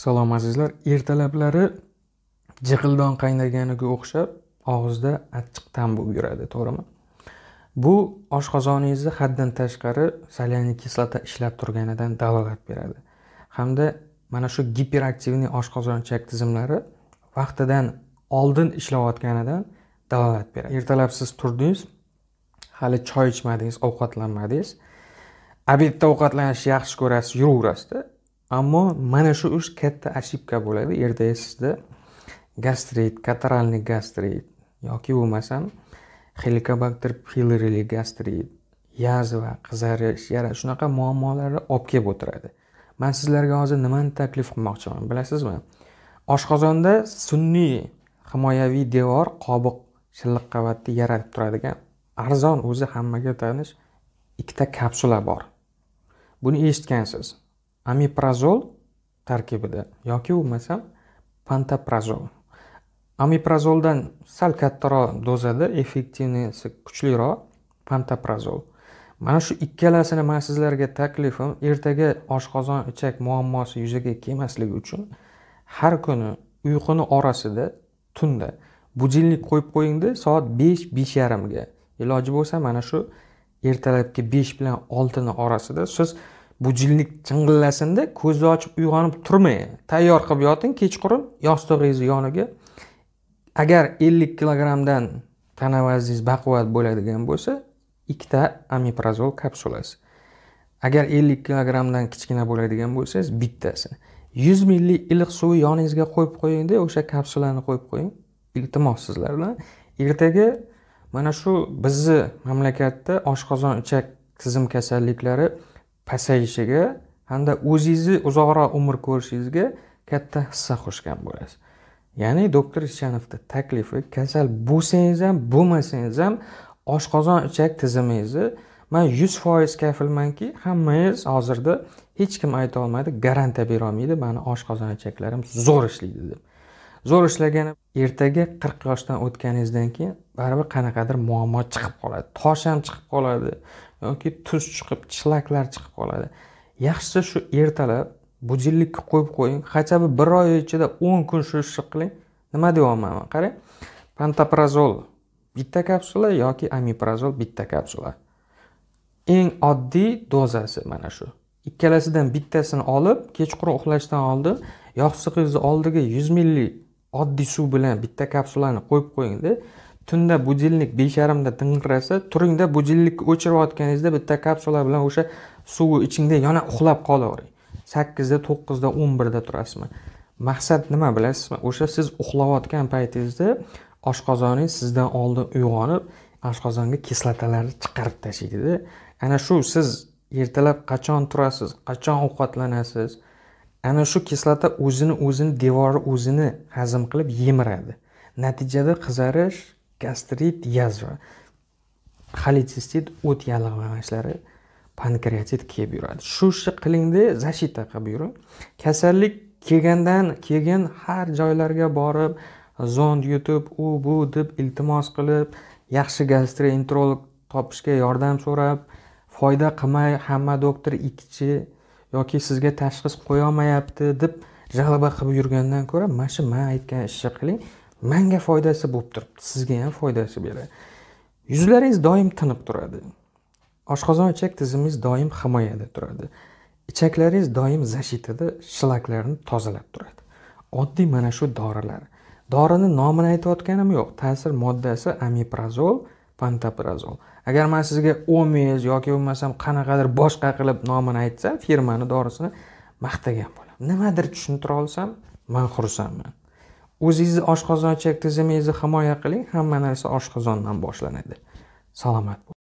salom azizlar ertalablari jiqildon qaynaganiga o'xshab og'izda achchiq ta'm bo'lib yuradi to'g'rimi bu oshqozoningizni haddan tashqari salyaniy kislota ishlab turganidan dalolat beradi hamda mana shu giperaktivniy oshqozonchak tizimlari vaqtidan oldin ishlayotganidan dalolat beradi ertalab siz turdingiz hali choy ichmadingiz ovqatlanmadingiz obedda ovqatlanishni yaxshi ko'rasiz yuraverasizda ammo mana shu ish katta ошибка bo'ladi erta sizda gastrit kataralniy gastrit yoki bo'lmasam helikobakter pilorili gastrit yazva qizarish yara shunaqa muammolarni olib kelib o'tiradi man sizlarga hozir nimani taklif qilmoqchiman bilasizmi oshqozonda sun'iy himoyaviy devor qobiq shilliq qavatni yaratib turadigan arzon o'zi hammaga tanish ikkita kapsula bor buni eshitgansiz amiprazol tarkibida yoki bo'lmasam pantaprazol amiprazoldan sal kattaroq dozada effektivnisi kuchliroq pantaprazol mana shu ikkalasini man sizlarga taklifim ertaga oshqozon ichak muammosi yuzaga kelmasligi uchun har kuni uyquni orasida tunda budilnik qo'yib qo'yingda soat besh besh yarimga iloji bo'lsa mana shu ertalabki besh bilan oltini orasida siz bu chingillasinda jing'illasinda ko'zni ochib uyg'onib turmang tayyor qilib yoting kechqurun yostig'ingizni yoniga agar ellik kilogrammdan tana vazningiz baquvvat bo'ladigan bo'lsa ikkita amiprazol kapsulasi agar ellik kilogrammdan kichkina bo'ladigan bo'lsangiz bittasini yuz milli iliq suv yoningizga qo'yib qo'yingda o'sha kapsulani qo'yib qo'ying iltimos sizlar bilan ertaga mana shu bizni mamlakatda oshqozon ichak tizim kasalliklari pasayishiga hamda o'zingizni uzoqroq umr ko'rishingizga katta hissa qo'shgan bo'lasiz ya'ni doktor ishchanovni taklifi kasal bo'lsangiz ham bo'lmasangiz ham oshqozon ichak tizimingizni man yuz foiz kafilmanki hammangiz hozirda hech kim aytolmaydi garantiya berolmaydi mani oshqozon ichaklarim zo'r ishlaydi deb zo'r ishlagan ertaga qirq yoshdan o'tganingizdan keyin baribir qanaqadir muammo chiqib qoladi tosh ham chiqib qoladi yoki tuz chiqib chlaklar chiqib qoladi yaxshisi shu ertalab budilnikka qo'yib qo'ying хотя бы bir oy ichida o'n kun shu ishni qiling nima deyapman man qarang pantoprazol bitta kapsula yoki amiprazol bitta kapsula eng oddiy dozasi mana shu ikkalasidan bittasini olib kechqurun uxlashdan oldin yog' oldiga yuz millik oddiy suv bilan bitta kapsulani qo'yib qo'yingda tunda budilnik besh yarimda ding'irasa turingda budilnikni o'chirayotganingizda bitta kapsula bilan o'sha suvni ichingda yana uxlab qolavering sakkizda to'qqizda o'n birda turasizmi maqsad nima bilasizmi o'sha siz uxlayotgan paytingizda oshqozoning sizdan oldin uyg'onib oshqozonga kislotalarni chiqarib tashlaydida ana shu siz ertalab qachon turasiz qachon ovqatlanasiz ana shu kislota o'zini o'zini devori o'zini hazm qilib yemiradi natijada qizarish gastrit yazva xolitsistit o't yallig'lanishlari pankreatit kelib yuradi shu ishni qilingda защита qilib yuring kasallik kelgandan keyin har joylarga borib zond yutib u bu deb iltimos qilib yaxshi gastroenterolog topishga yordam so'rab foyda qilmay hamma doktor ikkichi yoki sizga tashxis qo'yolmayapti deb g'alaba qilib yurgandan ko'ra mana shu man aytgan ishni qiling manga foydasi bo'lib turibdi sizga ham foydasi beradi yuzlaringiz doim tinib turadi oshqozon ichak tizimingiz doim himoyada turadi ichaklaringiz doim zashitada shlaklarni tozalab turadi oddiy mana shu dorilar dorini nomini aytayotganim yo'q ta'sir moddasi amiprazol pantoprazol agar man sizga omez yoki bo'lmasam qanaqadir boshqa qilib nomini aytsa firmani dorisini maqtagan bo'laman nimadir tushuntira olsam man xursandman o'zingizni oshqozon ichak tizimingizni himoya qiling hamma narsa oshqozondan boshlanadi salomat bo'ling